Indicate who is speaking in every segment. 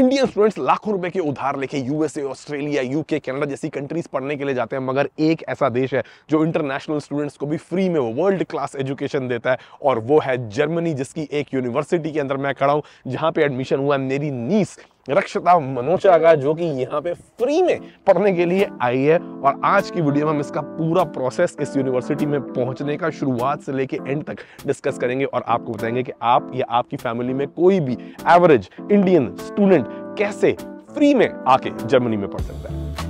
Speaker 1: Indian students लाखों रुपए के उधार लेके यूएसए ऑस्ट्रेलिया यूके कनाडा जैसी कंट्रीज पढ़ने के लिए जाते हैं मगर एक ऐसा देश है जो इंटरनेशनल स्टूडेंट्स को भी फ्री में वर्ल्ड क्लास एजुकेशन देता है और वो है जर्मनी जिसकी एक यूनिवर्सिटी के अंदर मैं खड़ा हूँ जहाँ पे एडमिशन हुआ है मेरी नीस रक्षिता मनोचा का जो कि यहाँ पे फ्री में पढ़ने के लिए आई है और आज की वीडियो में हम इसका पूरा प्रोसेस इस यूनिवर्सिटी में पहुंचने का शुरुआत से लेके एंड तक डिस्कस करेंगे और आपको बताएंगे कि आप या आपकी फैमिली में कोई भी एवरेज इंडियन स्टूडेंट कैसे फ्री में आके जर्मनी में पढ़ सकता है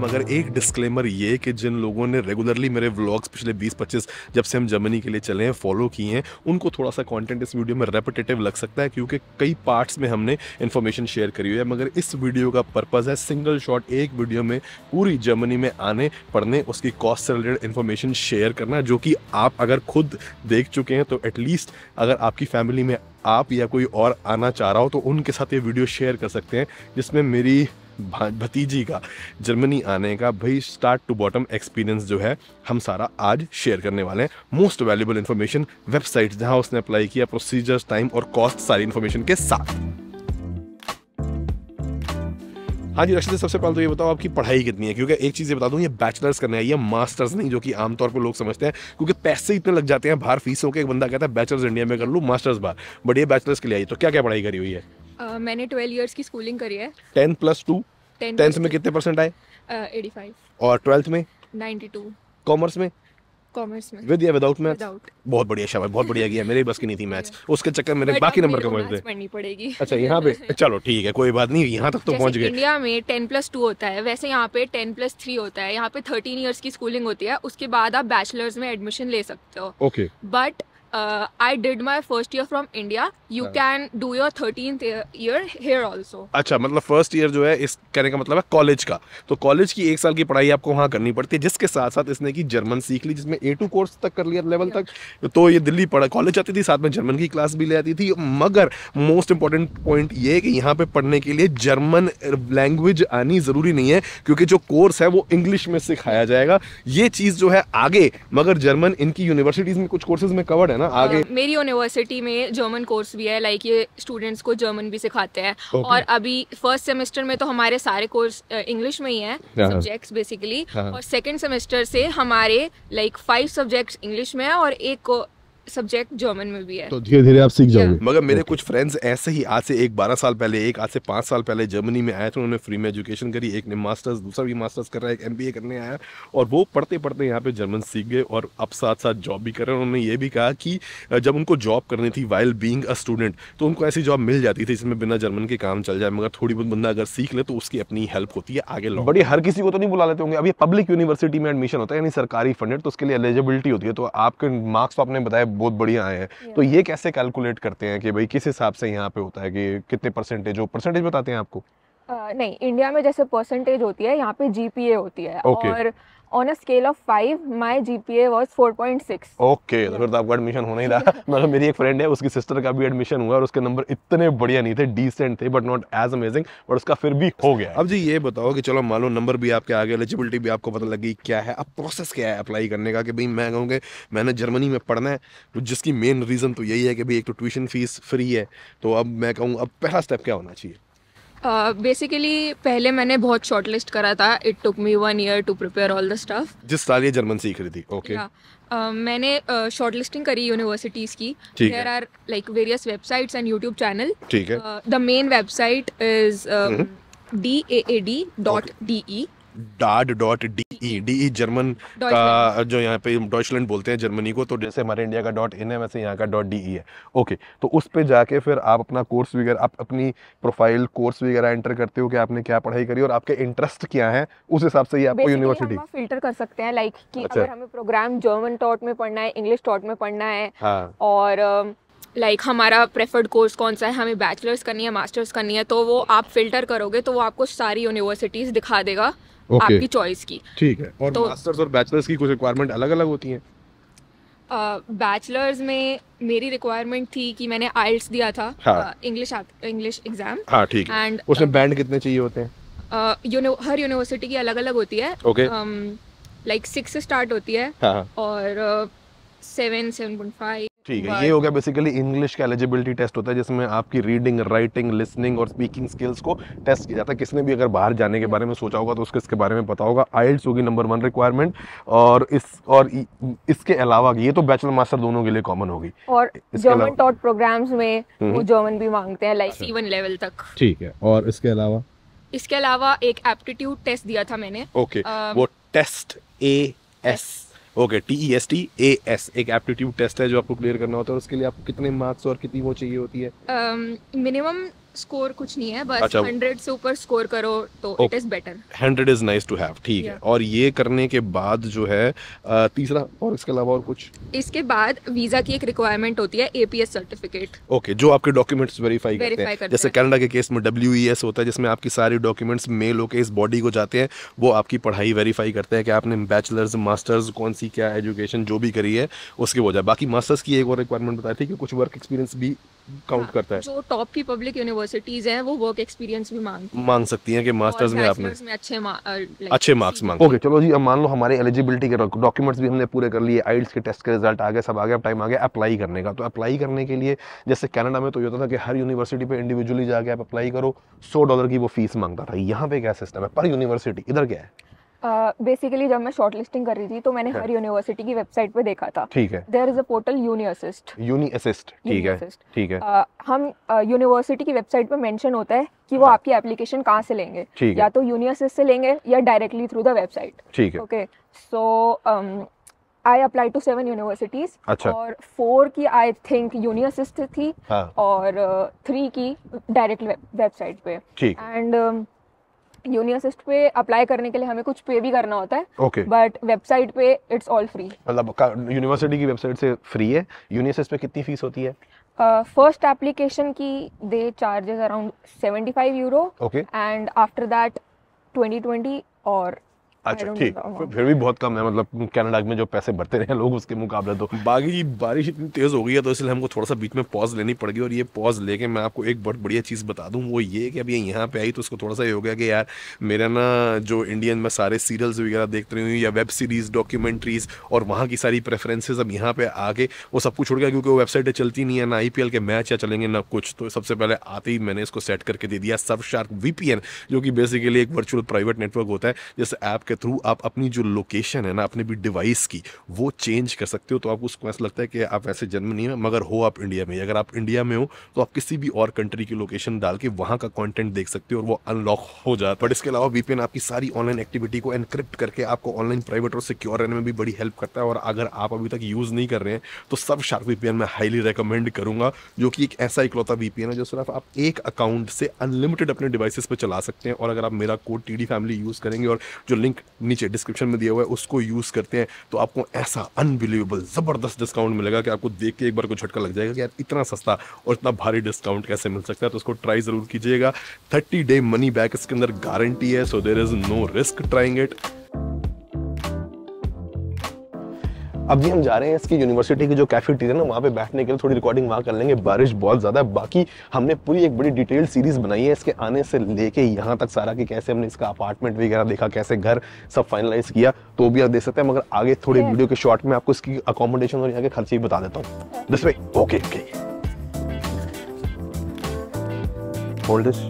Speaker 1: मगर एक डिस्क्लेमर ये कि जिन लोगों ने रेगुलरली मेरे व्लॉग्स पिछले 20-25 जब से हम जर्मनी के लिए चले हैं फॉलो किए हैं उनको थोड़ा सा कंटेंट इस वीडियो में रेपिटेटिव लग सकता है क्योंकि कई पार्ट्स में हमने इन्फॉर्मेशन शेयर करी हुई है मगर इस वीडियो का पर्पज़ है सिंगल शॉट एक वीडियो में पूरी जर्मनी में आने पढ़ने उसकी कॉस्ट से रिलेटेड इन्फॉर्मेशन शेयर करना जो कि आप अगर खुद देख चुके हैं तो एटलीस्ट अगर आपकी फैमिली में आप या कोई और आना चाह रहा हो तो उनके साथ ये वीडियो शेयर कर सकते हैं जिसमें मेरी भतीजी का जर्मनी आने का भाई स्टार्ट टू बॉटम एक्सपीरियंस जो है हम सारा आज शेयर करने वाले हैं मोस्ट वैल्यूबल इन्फॉर्मेशन वेबसाइट जहाँ उसने अप्लाई किया प्रोसीजर्स टाइम और कॉस्ट सारी इन्फॉर्मेशन के साथ हाँ जी रक्षित सबसे पहले तो ये बताओ आपकी पढ़ाई कितनी है क्योंकि एक चीज़ ये बता दूँ ये बैचलर्स करने आई है मास्टर्स नहीं जो कि आमतौर पर लोग समझते हैं क्योंकि पैसे इतने लग जाते हैं बाहर फीसों के एक बंदा कहता है बैचलर्स इंडिया में कर लूँ मास्टर्स बाहर बट ये बैचलर्स के लिए आई तो क्या क्या पढ़ाई करी हुई है
Speaker 2: मैंने ट्वेल्व ईयर्स की स्कूलिंग करी है
Speaker 1: टेंथ प्लस टू टेंथ में कितने परसेंट आए एटी फाइव और ट्वेल्थ में नाइन्टी टू कॉमर्स में
Speaker 2: कॉमर्स में विद
Speaker 1: या विदाउट मैथ्स बहुत बढ़िया शाबाश बहुत बढ़िया गया मेरे बस की नहीं थी मैथ्स उसके चक्कर मेरे बाकी नंबर तो कम थे पढ़नी
Speaker 2: पड़ेगी अच्छा
Speaker 1: यहाँ पे चलो ठीक है कोई बात नहीं यहाँ तक तो पहुँच गए
Speaker 2: इंडिया में टेन प्लस टू होता है वैसे यहाँ पे टेन प्लस थ्री होता है यहाँ पे थर्टीन ईयर्स की स्कूलिंग होती है उसके बाद आप बैचलर्स में एडमिशन ले सकते हो okay but uh, I did my first year from India. You do uh-huh. can do your 13th year here also.
Speaker 1: अच्छा मतलब फर्स्ट ईयर जो है इस कहने का मतलब है कॉलेज का तो कॉलेज की एक साल की पढ़ाई आपको वहाँ करनी पड़ती है जिसके साथ साथ इसने की जर्मन सीख ली जिसमें ए टू कोर्स तक कर लिया लेवल तक तो ये दिल्ली पढ़ा कॉलेज आती थी साथ में जर्मन की क्लास भी ले आती थी मगर मोस्ट इंपॉर्टेंट पॉइंट ये है कि यहाँ पे पढ़ने के लिए जर्मन लैंग्वेज आनी ज़रूरी नहीं है क्योंकि जो कोर्स है वो इंग्लिश में सिखाया जाएगा ये चीज़ जो है आगे मगर जर्मन इनकी यूनिवर्सिटीज़ में कुछ कोर्सेज में कवर्ड है ना आगे
Speaker 2: मेरी यूनिवर्सिटी में जर्मन कोर्स भी है लाइक ये स्टूडेंट्स को जर्मन भी सिखाते हैं okay. और अभी फर्स्ट सेमेस्टर में तो हमारे सारे कोर्स इंग्लिश में ही है सब्जेक्ट्स बेसिकली और सेकंड सेमेस्टर से हमारे लाइक फाइव सब्जेक्ट्स इंग्लिश में है और एक सब्जेक्ट जर्मन में भी है तो
Speaker 1: धीरे धीरे आप सीख जाओगे मगर मेरे कुछ फ्रेंड्स ऐसे ही आज से एक बारह साल पहले एक आज से पाँच साल पहले जर्मनी में आए थे उन्होंने फ्री में एजुकेशन करी एक ने मास्टर्स दूसरा भी मास्टर्स कर रहा है एक एम करने आया और वो पढ़ते पढ़ते यहाँ पे जर्मन सीख गए और अब साथ साथ जॉब भी कर रहे हैं उन्होंने ये भी कहा कि जब उनको जॉब करनी थी वाइल बींग अ स्टूडेंट तो उनको ऐसी जॉब मिल जाती थी जिसमें बिना जर्मन के काम चल जाए मगर थोड़ी बहुत बंदा अगर सीख ले तो उसकी अपनी हेल्प होती है आगे लोग बड़ी हर किसी को तो नहीं बुला लेते होंगे अभी पब्लिक यूनिवर्सिटी में एडमिशन होता है यानी सरकारी फंडेड तो उसके लिए एलिजिबिलिटी होती है तो आपके मार्क्स तो आपने बताया बहुत बढ़िया आए हैं तो ये कैसे कैलकुलेट करते हैं कि भाई किस हिसाब से यहाँ पे होता है कि कितने परसेंटेज हो परसेंटेज बताते हैं आपको
Speaker 2: नहीं इंडिया में जैसे परसेंटेज होती है यहाँ पे जीपीए होती है okay. और on a scale of five my G P A okay तो
Speaker 1: फिर तो आपका एडमिशन होना ही था मतलब मेरी एक फ्रेंड है उसकी सिस्टर का भी एडमिशन हुआ और उसके नंबर इतने बढ़िया नहीं थे डिसेंट थे बट नॉट एज अमेजिंग और उसका फिर भी हो गया अब जी ये बताओ कि चलो मान लो नंबर भी आपके आगे एलिजिबिलिटी भी आपको पता लगी क्या है अब प्रोसेस क्या है अप्लाई करने का कि भाई मैं कहूँगे मैंने जर्मनी में पढ़ना है तो जिसकी मेन रीज़न तो यही है कि भाई एक तो ट्यूशन फीस फ्री है तो अब मैं कहूँ अब पहला स्टेप क्या होना चाहिए
Speaker 2: बेसिकली uh, पहले मैंने बहुत शॉर्ट लिस्ट करा था it took me one year to prepare all the stuff
Speaker 1: जिस साल ये जर्मन सीख रही थी ओके okay.
Speaker 2: Uh, मैंने शॉर्ट uh, लिस्टिंग करी यूनिवर्सिटीज़ की there are like various websites and YouTube channel the main website is D A A D dot D E
Speaker 1: DAAD dot D D German का जो यहाँ पे डॉचलैंड बोलते हैं Germany को तो जैसे हमारे इंडिया का डॉट इन है वैसे यहाँ का डॉट डी e है ओके तो उस पर जाके फिर आप अपना कोर्स वगैरह आप अपनी प्रोफाइल कोर्स वगैरह एंटर करते हो कि आपने क्या पढ़ाई करी और आपके इंटरेस्ट क्या है उस हिसाब से ही आपको यूनिवर्सिटी
Speaker 2: फिल्टर कर सकते हैं लाइक कि अच्छा। अगर हमें प्रोग्राम जर्मन टॉट में पढ़ना है इंग्लिश टॉट में पढ़ना है हाँ। और लाइक um, like, हमारा प्रेफर्ड कोर्स कौन सा है हमें बैचलर्स करनी है मास्टर्स करनी है तो वो आप फिल्टर करोगे तो वो आपको सारी यूनिवर्सिटीज़ दिखा देगा okay. आपकी चॉइस की
Speaker 1: ठीक है और तो, मास्टर्स और बैचलर्स की कुछ रिक्वायरमेंट अलग अलग होती हैं
Speaker 2: बैचलर्स uh, में मेरी रिक्वायरमेंट थी कि मैंने आइल्स दिया था इंग्लिश इंग्लिश एग्जाम हाँ ठीक है एंड
Speaker 1: उसमें बैंड कितने चाहिए होते
Speaker 2: हैं यूनि uh, हर यूनिवर्सिटी की अलग अलग होती है ओके लाइक सिक्स से स्टार्ट होती है हाँ. हाँ। और ठीक है
Speaker 1: ये हो गया बेसिकली इंग्लिश का एलिजिबिलिटी टेस्ट होता है जिसमें आपकी रीडिंग राइटिंग लिसनिंग और स्पीकिंग स्किल्स को टेस्ट किया जाता है किसने भी अगर बाहर जाने के बारे में सोचा होगा तो उसके इसके बारे में पता होगा आइल्स होगी नंबर वन रिक्वायरमेंट और इस और इसके अलावा ये तो बैचलर मास्टर दोनों के लिए कॉमन होगी
Speaker 2: और जर्मन टॉट प्रोग्राम में हम्म। वो जर्मन भी मांगते हैं लाइक सी लेवल तक
Speaker 1: ठीक है और इसके अलावा
Speaker 2: इसके अलावा एक एप्टीट्यूड टेस्ट दिया था मैंने ओके वो
Speaker 1: test A S okay T E S T A S एक एप्टीट्यूड टेस्ट है जो आपको क्लियर करना होता है और उसके लिए आपको कितने मार्क्स और कितनी वो चाहिए होती है
Speaker 2: मिनिमम um, स्कोर कुछ नहीं है बस अच्छा, 100 से ऊपर स्कोर करो तो it is better
Speaker 1: 100 is nice to have ठीक है और ये करने के बाद जो है तीसरा और इसके अलावा और कुछ
Speaker 2: इसके बाद वीजा की एक रिक्वायरमेंट होती है एपीएस सर्टिफिकेट
Speaker 1: ओके जो आपके डॉक्यूमेंट्स वेरीफाई करते हैं करते जैसे कनाडा के केस में डब्ल्यूईएस e होता है जिसमें आपकी सारे डॉक्यूमेंट्स मेल होकर इस बॉडी को जाते हैं वो आपकी पढ़ाई वेरीफाई करते हैं कि आपने बैचलर्स मास्टर्स कौन सी क्या एजुकेशन जो भी करी है उसके वजह बाकी मास्टर्स की एक और रिक्वायरमेंट बताई थी कि कुछ वर्क एक्सपीरियंस भी काउंट हाँ, करता है जो
Speaker 2: टॉप की पब्लिक यूनिवर्सिटीज हैं वो वर्क एक्सपीरियंस भी मांग
Speaker 1: मांग सकती हैं कि मास्टर्स में आपने में अच्छे मा, अच्छे मार्क्स मांग ओके चलो जी अब मान लो हमारे एलिजिबिलिटी के डॉक्यूमेंट्स भी हमने पूरे कर लिए आइल्स के टेस्ट के रिजल्ट आ गए सब आ गए अब टाइम आ गया अप्लाई करने का तो अप्लाई करने के लिए जैसे कनाडा में तो ये होता था कि हर यूनिवर्सिटी पे इंडिविजुअली जाके आप अप्लाई करो सौ डॉलर की वो फीस मांगता था यहाँ पे क्या सिस्टम है पर यूनिवर्सिटी इधर क्या है
Speaker 2: बेसिकली uh, जब मैं शॉर्ट लिस्टिंग कर रही थी तो मैंने हाँ। हर यूनिवर्सिटी की वेबसाइट पे देखा था ठीक है there is a portal uni assist
Speaker 1: assist ठीक है ठीक है uh,
Speaker 2: हम यूनिवर्सिटी uh, की वेबसाइट पे मेंशन होता है कि वो हाँ। आपकी एप्लीकेशन कहाँ से लेंगे या तो यूनिअसिस्ट असिस्ट से लेंगे या डायरेक्टली थ्रू द वेबसाइट ठीक है okay so I apply to seven universities और फोर की आई थिंक यूनि असिस्ट थी हाँ। और थ्री की डायरेक्ट वेबसाइट पे एंड यूनियन असिस्ट पे अप्लाई करने के लिए हमें कुछ पे भी करना होता है ओके बट वेबसाइट पे इट्स ऑल फ्री
Speaker 1: मतलब यूनिवर्सिटी की वेबसाइट से फ्री है यूनियन असिस्ट पे कितनी फीस होती है
Speaker 2: फर्स्ट uh, एप्लीकेशन की they charges around 75 euro okay and after that 2020 और अच्छा ठीक
Speaker 1: फिर भी बहुत कम है मतलब कनाडा में जो पैसे भरते रहे लोग उसके मुकाबले तो बाकी बारिश इतनी तेज़ हो गई है तो इसलिए हमको थोड़ा सा बीच में पॉज लेनी पड़ गई और ये पॉज लेके मैं आपको एक बहुत बढ़िया चीज़ बता दूँ वो ये कि अब ये यहाँ पे आई तो उसको थोड़ा सा ये हो गया कि यार मेरा ना जो इंडियन में सारे सीरियल्स वगैरह देख रही हूँ या वेब सीरीज़ डॉक्यूमेंट्रीज़ और वहाँ की सारी प्रेफरेंसेज अब यहाँ पे आके वो सब कुछ छोड़ गया क्योंकि वो वेबसाइटें चलती नहीं है ना आई के मैच या चलेंगे ना कुछ तो सबसे पहले आते ही मैंने इसको सेट करके दे दिया सब शार्क वी जो कि बेसिकली एक वर्चुअल प्राइवेट नेटवर्क होता है जैसे ऐप के थ्रू आप अपनी जो लोकेशन है ना अपने भी डिवाइस की वो चेंज कर सकते हो तो आपको उसको ऐसा लगता है कि आप वैसे जन्म नहीं है मगर हो आप इंडिया में अगर आप इंडिया में हो तो आप किसी भी और कंट्री की लोकेशन डाल के वहाँ का कॉन्टेंट देख सकते हो और वो अनलॉक हो जाए बट इसके अलावा वी आपकी सारी ऑनलाइन एक्टिविटी को एनक्रिप्ट करके आपको ऑनलाइन प्राइवेट और सिक्योर रहने में भी बड़ी हेल्प करता है और अगर आप अभी तक यूज़ नहीं कर रहे हैं तो सब शार्क वी मैं हाईली रिकमेंड करूँगा जो कि एक ऐसा इकलौता वी है जो सिर्फ आप एक अकाउंट से अनलिमिटेड अपने डिवाइसेस पर चला सकते हैं और अगर आप मेरा कोड टी फैमिली यूज़ करेंगे और जो लिंक लिंक नीचे डिस्क्रिप्शन में दिया हुआ है उसको यूज़ करते हैं तो आपको ऐसा अनबिलीवेबल ज़बरदस्त डिस्काउंट मिलेगा कि आपको देख के एक बार को झटका लग जाएगा कि यार इतना सस्ता और इतना भारी डिस्काउंट कैसे मिल सकता है तो उसको ट्राई ज़रूर कीजिएगा थर्टी डे मनी बैक इसके अंदर गारंटी है so there is no risk trying it अब जी हम जा रहे हैं इसकी यूनिवर्सिटी की जो कैफेटेरिया ना वहाँ पे बैठने के लिए थोड़ी रिकॉर्डिंग वहाँ कर लेंगे बारिश बहुत ज़्यादा है बाकी हमने पूरी एक बड़ी डिटेल सीरीज़ बनाई है इसके आने से लेके यहाँ तक सारा कि कैसे हमने इसका अपार्टमेंट वगैरह देखा कैसे घर सब फाइनलाइज किया तो भी आप देख सकते हैं मगर आगे थोड़ी वीडियो के शॉर्ट में आपको इसकी अकोमोडेशन और यहाँ के खर्चे भी बता देता हूँ this way okay okay hold this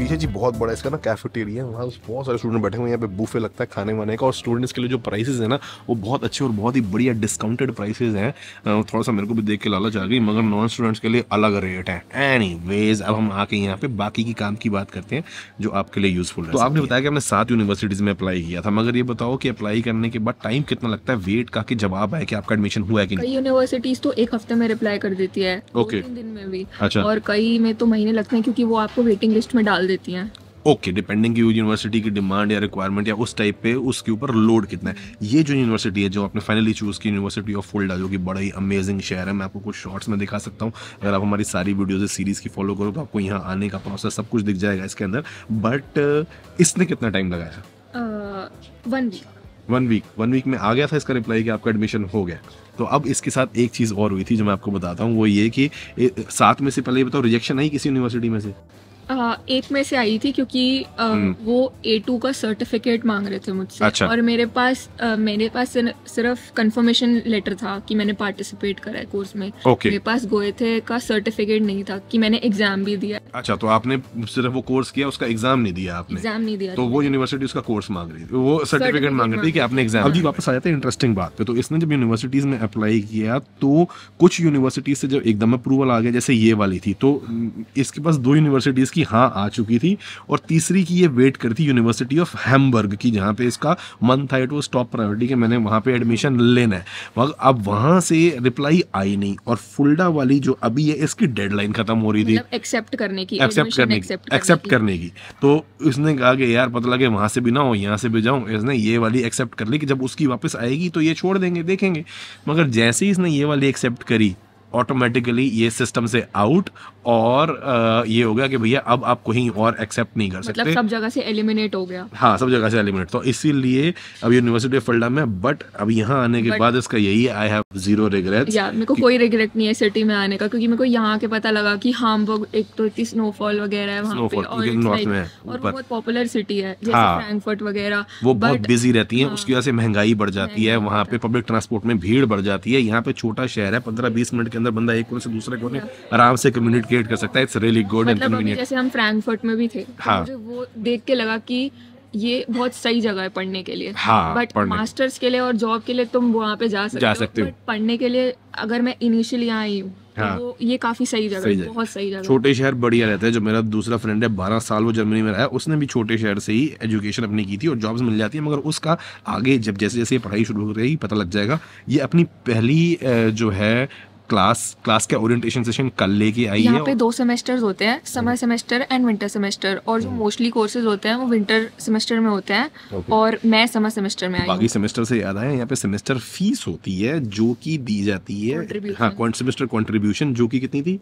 Speaker 1: पीछे जी बहुत बड़ा इसका ना कैफेटेरिया है वहाँ बहुत सारे स्टूडेंट बैठे हुए हैं यहाँ पे बूफे लगता है खाने वाने का और स्टूडेंट्स के लिए जो प्राइसेज है ना वो बहुत अच्छे और बहुत ही बढ़िया डिस्काउंटेड प्राइसेज हैं थोड़ा सा मेरे को भी देख के लालच आ गई मगर नॉन स्टूडेंट्स के लिए अलग रेट है एनी अब हम आके यहाँ पे बाकी की काम की बात करते हैं जो आपके लिए यूजफुल है तो आपने बताया कि हमने सात यूनिवर्सिटीज़ में अप्लाई किया था मगर ये बताओ कि अप्लाई करने के बाद टाइम कितना लगता है वेट का जवाब है कि आपका एडमिशन हुआ है कि नहीं
Speaker 2: यूनिवर्सिटीज़ तो एक हफ्ते में रिप्लाई कर देती है ओके दिन में भी अच्छा और कई में तो महीने लगते हैं क्योंकि वो आपको वेटिंग लिस्ट में डाल देती हैं
Speaker 1: ओके डिपेंडिंग की यूनिवर्सिटी की डिमांड या रिक्वायरमेंट या उस टाइप पे उसके ऊपर लोड कितना है ये जो यूनिवर्सिटी है जो आपने फाइनली चूज़ की यूनिवर्सिटी ऑफ फोल्डा जो कि बड़ा ही अमेजिंग शहर है मैं आपको कुछ शॉर्ट्स में दिखा सकता हूँ अगर आप हमारी सारी वीडियोज सीरीज़ की फॉलो करो तो आपको यहाँ आने का प्रोसेस सब कुछ दिख जाएगा इसके अंदर बट uh, इसने कितना टाइम
Speaker 2: लगाया one week
Speaker 1: one week one week में आ गया था इसका रिप्लाई कि आपका एडमिशन हो गया तो अब इसके साथ एक चीज़ और हुई थी जो मैं आपको बताता हूँ वो ये कि साथ में से पहले ये बताओ रिजेक्शन आई किसी यूनिवर्सिटी में से
Speaker 2: एट में से आई थी क्योंकि आ, हम्म। वो ए टू का सर्टिफिकेट मांग रहे थे मुझसे अच्छा। और मेरे पास आ, मेरे पास सिर्फ कंफर्मेशन लेटर था कि मैंने पार्टिसिपेट करा है कोर्स में मेरे पास गोए थे का सर्टिफिकेट नहीं था कि मैंने एग्जाम भी दिया
Speaker 1: अच्छा तो आपने सिर्फ वो कोर्स किया उसका एग्जाम नहीं दिया आपने
Speaker 2: एग्जाम नहीं दिया तो
Speaker 1: वो यूनिवर्सिटी उसका कोर्स मांग रही थी वो सर्टिफिकेट मांग रही थी कि आपने एग्जाम अभी वापस आ जाते हैं इंटरेस्टिंग बात पे तो इसने जब यूनिवर्सिटीज में अप्लाई किया तो कुछ यूनिवर्सिटीज से जब एकदम अप्रूवल आ गया जैसे ये वाली थी तो इसके पास दो यूनिवर्सिटीज की की हाँ आ चुकी थी और तीसरी की ये वेट कर थी यूनिवर्सिटी ऑफ हैमबर्ग की जहाँ पे इसका मन था इट वॉज टॉप प्रायोरिटी कि मैंने वहाँ पे एडमिशन लेना है मगर अब वहाँ से रिप्लाई आई नहीं और फुलडा वाली जो अभी है इसकी डेडलाइन खत्म हो रही थी
Speaker 2: एक्सेप्ट मतलब करने की एक्सेप्ट करने की एक्सेप्ट
Speaker 1: करने की तो इसने कहा कि यार पता लगे वहाँ से भी ना हो यहाँ से भी जाऊँ इसने ये वाली एक्सेप्ट कर ली कि जब उसकी वापस आएगी तो ये छोड़ देंगे देखेंगे मगर जैसे ही इसने ये वाली एक्सेप्ट करी ऑटोमेटिकली ये सिस्टम से आउट और आ, ये हो गया कि भैया अब आप कहीं और एक्सेप्ट नहीं कर मतलब सकते मतलब सब
Speaker 2: जगह से एलिमिनेट हो गया
Speaker 1: हाँ सब जगह से एलिमिनेट तो इसीलिए अब यूनिवर्सिटी ऑफ फल्डा में बट अब यहाँ आने के बाद इसका यही है आई हैव जीरो रिग्रेट
Speaker 2: मेरे को कोई रिग्रेट नहीं है सिटी में आने का क्योंकि मेरे को यहाँ के पता लगा कि हामबर्ग एक तो इतनी स्नोफॉल वगैरह है स्नोफॉल क्योंकि नॉर्थ में बहुत पॉपुलर सिटी है जैसे फ्रैंकफर्ट हाँ। वगैरह वो बहुत बिजी रहती है हाँ। उसकी वजह
Speaker 1: से महंगाई बढ़ जाती है वहाँ पे पब्लिक ट्रांसपोर्ट में भीड़ बढ़ जाती है यहाँ पे छोटा शहर है पंद्रह बीस मिनट के अंदर बंदा एक कोने से दूसरे कोने आराम से कम्युनिटी क्रिएट कर सकता है it's really good and convenient
Speaker 2: जैसे हम फ्रैंकफर्ट में भी थे तो हाँ मुझे वो देख के लगा कि ये बहुत सही जगह है पढ़ने के लिए हाँ, बट मास्टर्स के लिए और जॉब के लिए तुम वहाँ पे जा सकते, जा सकते हो बट पढ़ने के लिए अगर मैं इनिशियली यहाँ आई हूँ तो हाँ, तो ये काफी सही जगह है बहुत सही जगह
Speaker 1: छोटे शहर बढ़िया रहते हैं जो मेरा दूसरा फ्रेंड है बारह साल वो जर्मनी में रहा है उसने भी छोटे शहर से ही एजुकेशन अपनी की थी और जॉब्स मिल जाती है मगर उसका आगे जब जैसे जैसे पढ़ाई शुरू हो रही पता लग जाएगा ये अपनी पहली जो है क्लास क्लास के ओरिएंटेशन सेशन कल लेके आई यहाँ है पे
Speaker 2: दो सेमेस्टर होते हैं summer semester and winter semester और जो मोस्टली हम्म। कोर्सेज होते हैं वो विंटर सेमेस्टर में होते हैं और मैं समर सेमेस्टर में बाकी
Speaker 1: सेमेस्टर से याद आया यहाँ पे सेमेस्टर फीस होती है जो की दी जाती है सेमेस्टर कॉन्ट्रीब्यूशन हाँ, जो कि कितनी थी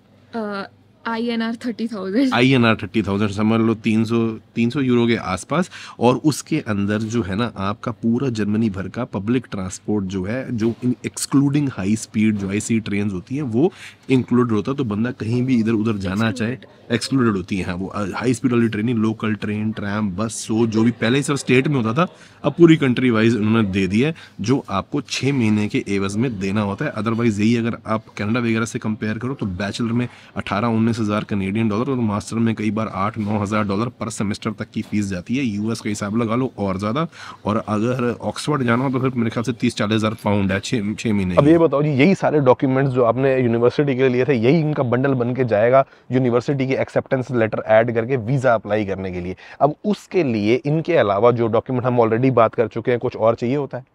Speaker 2: I N R thirty thousand I
Speaker 1: N R thirty thousand समझ लो तीन सौ तीन सौ यूरो के आसपास और उसके अंदर जो है ना आपका पूरा जर्मनी भर का पब्लिक ट्रांसपोर्ट जो है जो एक्सक्लूडिंग हाई स्पीड जो आई सी ट्रेन होती हैं वो इंक्लूड होता है तो बंदा कहीं भी इधर उधर जाना चाहे एक्सक्लूडेड होती हैं हाँ, वो हाई स्पीड वाली train local train tram bus so जो भी पहले सब स्टेट में होता था अब पूरी कंट्री वाइज उन्होंने दे दिया है जो आपको छः महीने के एवज में देना होता है अदरवाइज यही अगर आप कैनेडा वगैरह से कंपेयर करो तो बैचलर में अठारह उन्नीस उन्नीस हज़ार कनेडियन डॉलर और मास्टर में कई बार आठ नौ हज़ार डॉलर पर सेमेस्टर तक की फ़ीस जाती है यूएस का हिसाब लगा लो और ज़्यादा और अगर ऑक्सफर्ड जाना हो तो फिर मेरे ख्याल से तीस चालीस हज़ार पाउंड है छः छः महीने अब ये बताओ जी यही सारे डॉक्यूमेंट्स जो आपने यूनिवर्सिटी के लिए थे यही इनका बंडल बन के जाएगा यूनिवर्सिटी की एक्सेप्टेंस लेटर ऐड करके वीज़ा अप्लाई करने के लिए अब उसके लिए इनके अलावा जो डॉक्यूमेंट हम ऑलरेडी बात कर चुके हैं कुछ और चाहिए होता है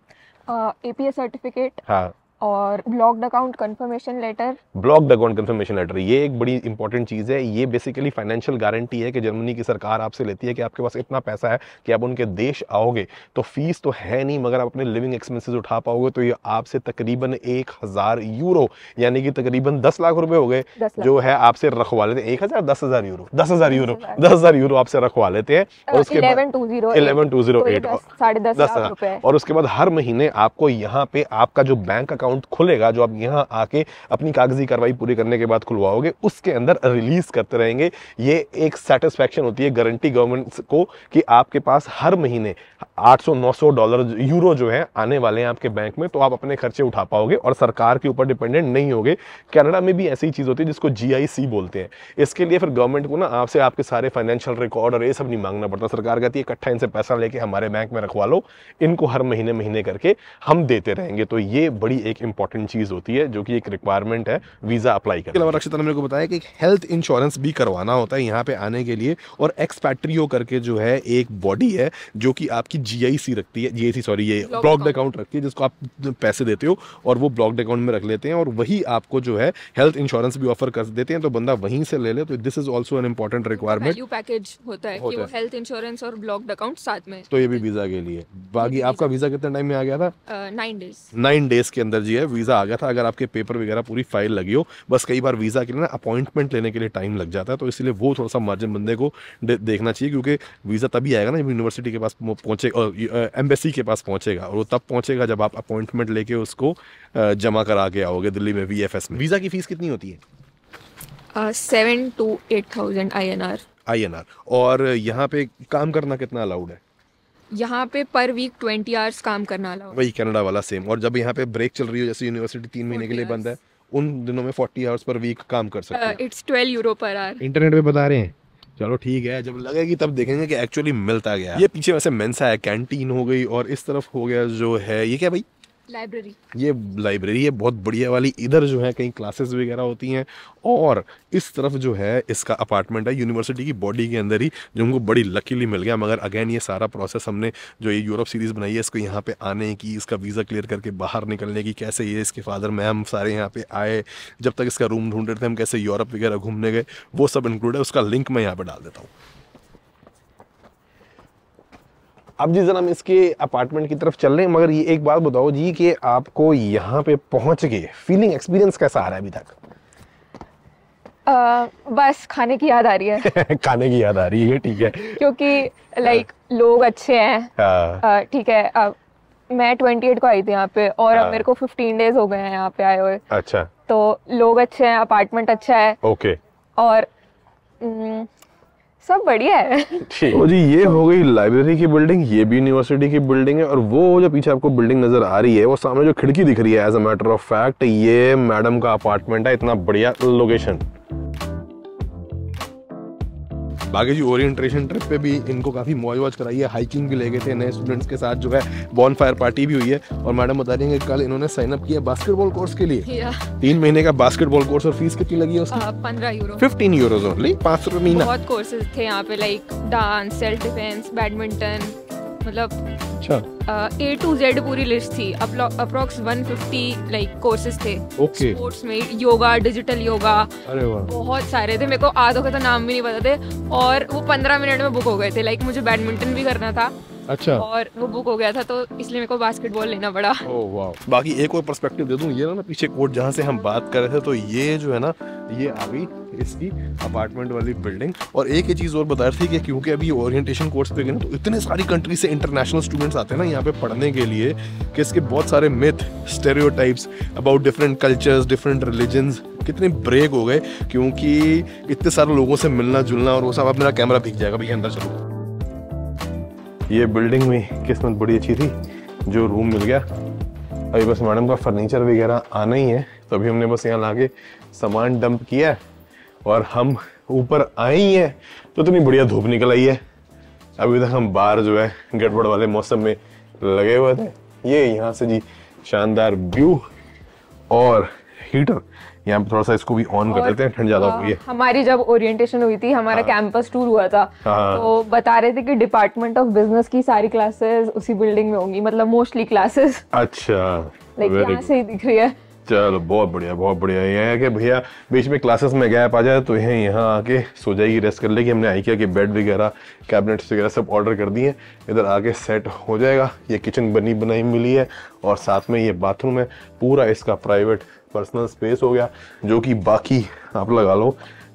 Speaker 2: ए पी सर्टिफिकेट हाँ और blocked account confirmation letter
Speaker 1: blocked account confirmation letter ये एक बड़ी इंपॉर्टेंट चीज़ है ये बेसिकली फाइनेंशियल गारंटी है कि जर्मनी की सरकार आपसे लेती है कि आपके पास इतना पैसा है कि आप उनके देश आओगे तो फीस तो है नहीं मगर आप अपने लिविंग एक्सपेंसेस उठा पाओगे तो ये आपसे तकरीबन एक हज़ार यूरो यानी कि तकरीबन दस लाख रुपए हो गए जो है आपसे रखवा लेते हैं एक हज़ार दस हज़ार यूरो दस हज़ार यूरो दस हज़ार यूरो आपसे रखवा लेते हैं और उसके
Speaker 2: बाद इलेवन टू जीरो साढ़े दस
Speaker 1: और उसके बाद हर महीने आपको यहाँ पे आपका जो बैंक अकाउंट अकाउंट खुलेगा जो आप यहाँ आके अपनी कागजी कार्रवाई पूरी करने के बाद खुलवाओगे उसके अंदर रिलीज करते रहेंगे ये एक सेटिस्फैक्शन होती है गारंटी गवर्नमेंट को कि आपके पास हर महीने 800-900 डॉलर यूरो जो है आने वाले हैं आपके बैंक में तो आप अपने खर्चे उठा पाओगे और सरकार के ऊपर डिपेंडेंट नहीं होगे कनाडा में भी ऐसी चीज़ होती है जिसको जी बोलते हैं इसके लिए फिर गवर्नमेंट को ना आपसे आपके सारे फाइनेंशियल रिकॉर्ड और ये सब नहीं मांगना पड़ता सरकार कहती है इकट्ठा इनसे पैसा लेके हमारे बैंक में रखवा लो इनको हर महीने महीने करके हम देते रहेंगे तो ये बड़ी एक एक इंपॉर्टेंट चीज़ होती है जो कि एक रिक्वायरमेंट है वीज़ा अप्लाई करने अलावा रक्षिता ने मेरे को बताया कि हेल्थ इंश्योरेंस भी करवाना होता है यहाँ पे आने के लिए और एक्सपैट्रियो करके जो है एक बॉडी है जो कि आपकी जीआईसी रखती है जीआईसी सॉरी ये ब्लॉक्ड अकाउंट रखती है जिसको आप पैसे देते हो और वो ब्लॉक्ड अकाउंट में रख लेते हैं और वही आपको जो है हेल्थ इंश्योरेंस भी ऑफर कर देते हैं तो बंदा वहीं से ले ले तो this is also an important requirement
Speaker 2: package होता है कि वो हेल्थ इंश्योरेंस और ब्लॉक्ड अकाउंट साथ में
Speaker 1: तो ये भी वीजा के लिए बाकी आपका वीजा कितने टाइम में आ गया
Speaker 2: था नाइन डेज
Speaker 1: नाइन डेज के अंदर जो है वीज़ा आ गया था अगर आपके पेपर वगैरह पूरी फाइल लगी हो बस कई बार वीज़ा के लिए ना अपॉइंटमेंट लेने के लिए टाइम लग जाता है तो इसलिए वो थोड़ा सा मार्जिन बंदे को देखना चाहिए क्योंकि वीज़ा तभी आएगा ना जब यूनिवर्सिटी के पास पहुँचे एम्बेसी के पास पहुँचेगा और वो तब पहुँचेगा जब आप अपॉइंटमेंट लेके उसको जमा करा के आओगे दिल्ली में वी में वीज़ा की फ़ीस कितनी होती
Speaker 2: है seven to eight thousand I
Speaker 1: I N R और यहाँ पे काम करना कितना अलाउड है
Speaker 2: यहाँ पे पर वीक ट्वेंटी आवर्स काम करना अलाउ
Speaker 1: वही कनाडा वाला सेम और जब यहाँ पे ब्रेक चल रही हो जैसे यूनिवर्सिटी तीन महीने के लिए बंद है उन दिनों में फोर्टी आवर्स पर वीक काम कर सकते
Speaker 2: हैं it's twelve euro per hour
Speaker 1: internet पे बता रहे हैं चलो ठीक है जब लगेगी तब देखेंगे कि एक्चुअली मिलता गया ये पीछे वैसे मेंसा है कैंटीन हो गई और इस तरफ हो गया जो है ये क्या भाई लाइब्रेरी ये लाइब्रेरी है बहुत बढ़िया वाली इधर जो है कहीं क्लासेस वगैरह होती हैं और इस तरफ जो है इसका अपार्टमेंट है यूनिवर्सिटी की बॉडी के अंदर ही जो हमको बड़ी लकीली मिल गया मगर अगेन ये सारा प्रोसेस हमने जो ये यूरोप सीरीज़ बनाई है इसको यहाँ पे आने की इसका वीज़ा क्लियर करके बाहर निकलने की कैसे ये इसके फादर मैम सारे यहाँ पे आए जब तक इसका रूम ढूंढ रहे थे हम कैसे यूरोप वगैरह घूमने गए वो सब इंक्लूड है उसका लिंक मैं यहाँ पर डाल देता हूँ अब जी ज़रा हम इसके अपार्टमेंट की तरफ चल रहे हैं मगर ये एक बात बताओ जी कि आपको यहाँ पे पहुँच के फीलिंग एक्सपीरियंस कैसा आ रहा है अभी तक
Speaker 2: आ, बस खाने की याद आ रही है
Speaker 1: खाने की याद आ रही है ठीक है
Speaker 2: क्योंकि लाइक हाँ। लोग अच्छे हैं
Speaker 1: हाँ।
Speaker 2: ठीक है आ, मैं ट्वेंटी एट को आई थी यहाँ पे और अब हाँ। मेरे को फिफ्टीन डेज हो गए हैं यहाँ पे आए हुए अच्छा तो लोग अच्छे हैं अपार्टमेंट अच्छा है ओके और mm, सब बढ़िया है
Speaker 1: तो जी ये हो गई लाइब्रेरी की बिल्डिंग ये भी यूनिवर्सिटी की बिल्डिंग है और वो जो पीछे आपको बिल्डिंग नजर आ रही है वो सामने जो खिड़की दिख रही है as a matter of fact ये मैडम का अपार्टमेंट है इतना बढ़िया लोकेशन बाकी जी ओरिएंटेशन ट्रिप पे भी इनको काफ़ी मौज वॉज कराई है हाइकिंग भी ले गए थे नए स्टूडेंट्स के साथ जो है बॉन फायर पार्टी भी हुई है और मैडम बता रही है कल इन्होंने साइन अप किया बास्केटबॉल कोर्स के लिए तीन महीने का बास्केटबॉल कोर्स और फीस कितनी लगी है उसकी पंद्रह यूरो फिफ्टीन पाँच सौ रुपये महीना बहुत
Speaker 2: कोर्सेज थे यहाँ पे like dance self defence badminton मतलब अच्छा ए टू जेड पूरी लिस्ट थी अप्रोक्स 150 लाइक कोर्सेज थे ओके स्पोर्ट्स में योगा डिजिटल योगा अरे वाह बहुत सारे थे मेरे को आधों का तो नाम भी नहीं पता थे और वो पंद्रह मिनट में बुक हो गए थे लाइक मुझे बैडमिंटन भी करना था अच्छा और वो बुक हो गया था तो इसलिए मेरे को बास्केटबॉल लेना पड़ा
Speaker 1: oh, बाकी एक और पर्सपेक्टिव दे दूं ये ना पीछे कोर्ट जहाँ से हम बात कर रहे थे तो ये जो है ना ये आ गई इसकी अपार्टमेंट वाली बिल्डिंग और एक ही चीज़ और बता रही थी कि क्योंकि अभी ओरिएंटेशन कोर्स पे गए ना तो इतने सारी कंट्री से इंटरनेशनल स्टूडेंट्स आते हैं ना यहाँ पे पढ़ने के लिए कि इसके बहुत सारे myth stereotypes about different cultures different religions कितने ब्रेक हो गए क्योंकि इतने सारे लोगों से मिलना जुलना और वो सब अब मेरा कैमरा भीग जाएगा भैया अंदर चलो ये बिल्डिंग में किस्मत बड़ी अच्छी थी जो रूम मिल गया अभी बस मैडम का फर्नीचर वगैरह आना ही है तो अभी हमने बस यहाँ ला सामान डंप किया है और हम ऊपर आए ही हैं तो इतनी बढ़िया धूप निकल आई है अभी तक हम बाहर जो है गड़बड़ वाले मौसम में लगे हुए थे ये यहाँ से जी शानदार व्यू और हीटर यहाँ पे थोड़ा सा इसको भी ऑन कर देते हैं ठंड ज्यादा हो गई है हाँ,
Speaker 2: हमारी जब ओरिएंटेशन हुई थी हमारा कैंपस हाँ। टूर हुआ था हाँ। तो बता रहे थे कि डिपार्टमेंट ऑफ बिजनेस की सारी क्लासेस उसी बिल्डिंग में होंगी मतलब मोस्टली क्लासेस
Speaker 1: अच्छा लाइक से ही दिख रही है चलो बहुत बढ़िया बहुत बढ़िया यहाँ है कि भैया बीच में क्लासेस में गैप आ जाए तो यह यहाँ आके सो जाएगी रेस्ट कर लेगी हमने आई किया कि बेड वगैरह कैबिनेट्स वगैरह सब ऑर्डर कर दिए इधर आके सेट हो जाएगा ये किचन बनी बनाई मिली है और साथ में ये बाथरूम है पूरा इसका प्राइवेट पर्सनल स्पेस हो गया जो कि बाकी आप लगा लो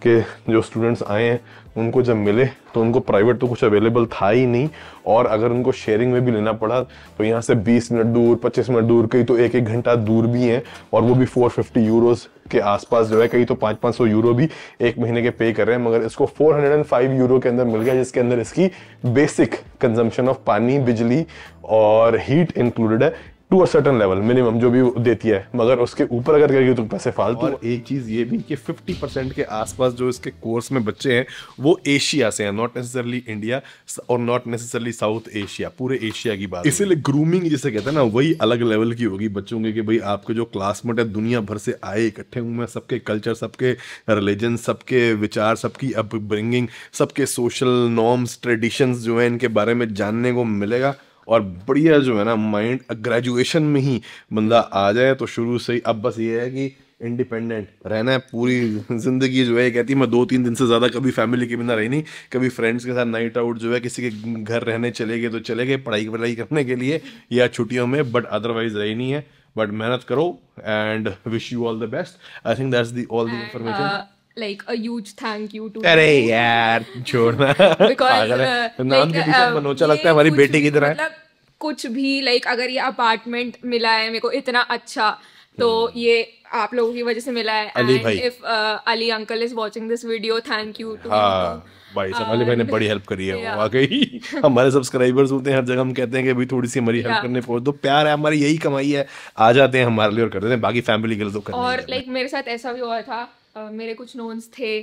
Speaker 1: कि जो स्टूडेंट्स आए हैं उनको जब मिले तो उनको प्राइवेट तो कुछ अवेलेबल था ही नहीं और अगर उनको शेयरिंग में भी लेना पड़ा तो यहाँ से 20 मिनट दूर 25 मिनट दूर कहीं तो एक एक घंटा दूर भी हैं और वो भी 450 यूरोज़ के आसपास जो है कहीं तो पाँच पाँच सौ यूरो भी एक महीने के पे कर रहे हैं मगर इसको 405 यूरो के अंदर मिल गया जिसके अंदर इसकी बेसिक कंजम्पशन ऑफ पानी बिजली और हीट इंक्लूडेड है टू अटन लेवल मिनिमम जो भी देती है मगर उसके ऊपर अगर करेगी तो पैसे फालतू और एक चीज़ ये भी कि 50 परसेंट के आसपास जो इसके कोर्स में बच्चे हैं वो एशिया से हैं नॉट नेसेसरली इंडिया और नॉट नेसेसरली साउथ एशिया पूरे एशिया की बात इसीलिए ग्रूमिंग जिसे कहते हैं ना वही अलग लेवल की होगी बच्चों के कि भाई आपके जो क्लासमेट है दुनिया भर से आए इकट्ठे हुए हैं सबके कल्चर सबके रिलीजन सबके विचार सबकी अपब्रिंगिंग सबके सोशल नॉर्म्स ट्रेडिशंस जो है इनके बारे में जानने को मिलेगा और बढ़िया जो है ना माइंड ग्रेजुएशन में ही बंदा आ जाए तो शुरू से ही अब बस ये है कि इंडिपेंडेंट रहना है पूरी ज़िंदगी जो है कहती है मैं दो तीन दिन से ज़्यादा कभी फैमिली के बिना रही नहीं कभी फ्रेंड्स के साथ नाइट आउट जो है किसी के घर रहने चले गए तो चले गए पढ़ाई वढ़ाई करने के लिए या छुट्टियों में बट अदरवाइज रही नहीं है बट मेहनत करो and wish you all the best I think that's the all the information
Speaker 2: like a huge thank you to अरे
Speaker 1: यार छोड़ना because uh, नाम के पीछे मनोचा लगता है हमारी बेटी की तरह मतलब
Speaker 2: कुछ भी लाइक अगर ये अपार्टमेंट मिला है मेरे को इतना अच्छा तो हम्म। ये आप लोगों की वजह से मिला है अली भाई if uh, Ali uncle is watching this video thank you too
Speaker 1: भाई साहब अली भाई ने बड़ी हेल्प करी है वाकई हमारे सब्सक्राइबर्स होते हैं हर जगह हम कहते हैं कि भाई थोड़ी सी हमारी हेल्प करने पहुंच दो प्यार है हमारी यही कमाई है आ जाते हैं हमारे लिए और कर देते हैं बाकी फैमिली के लिए तो और
Speaker 2: लाइक मेरे साथ ऐसा भी हुआ था मेरे कुछ नोन्स थे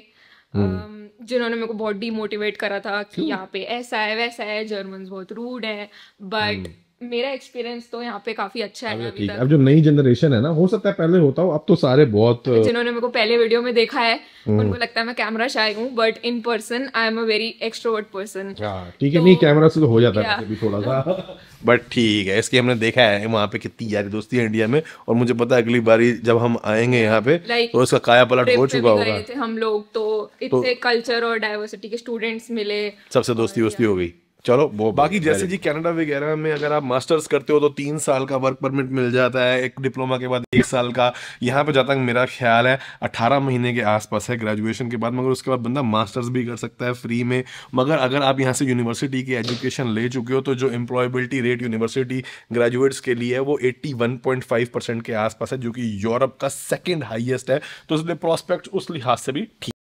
Speaker 2: हम्म। जिन्होंने मेरे को बहुत डीमोटिवेट करा था कि यहाँ पे ऐसा है वैसा है जर्मन्स बहुत रूड है बट मेरा एक्सपीरियंस तो यहाँ पे काफी अच्छा है अभी अब जो
Speaker 1: नई जनरेशन है ना हो सकता है पहले होता हो अब तो सारे बहुत अच्छा, जिन्होंने
Speaker 2: मेरे को पहले वीडियो में देखा है हम्म। उनको लगता है मैं कैमरा शाय हूँ but in person I am a very extrovert person
Speaker 1: ठीक है नहीं कैमरा तो से तो हो जाता है अभी थोड़ा सा बट ठीक है इसकी हमने देखा है वहाँ पे कितनी यारी दोस्ती है इंडिया में और मुझे पता है अगली बारी जब हम आएंगे यहाँ पे like, तो उसका काया पलट हो चुका होगा
Speaker 2: हम लोग तो, तो इतने तो, कल्चर और डाइवर्सिटी के स्टूडेंट्स मिले
Speaker 1: सबसे दोस्ती वोस्ती हो गई चलो वो बाकी जैसे जी कनाडा वगैरह में अगर आप मास्टर्स करते हो तो तीन साल का वर्क परमिट मिल जाता है एक डिप्लोमा के बाद एक साल का यहाँ पे जहाँ तक मेरा ख्याल है अट्ठारह महीने के आसपास है ग्रेजुएशन के बाद मगर उसके बाद बंदा मास्टर्स भी कर सकता है फ्री में मगर अगर आप यहाँ से यूनिवर्सिटी की एजुकेशन ले चुके हो तो जो एम्प्लॉयबिलिटी रेट यूनिवर्सिटी ग्रेजुएट्स के लिए है वो एट्टी के आसपास है जो कि यूरोप का सेकेंड हाइएस्ट है तो इसलिए प्रॉस्पेक्ट उस लिहाज से भी ठीक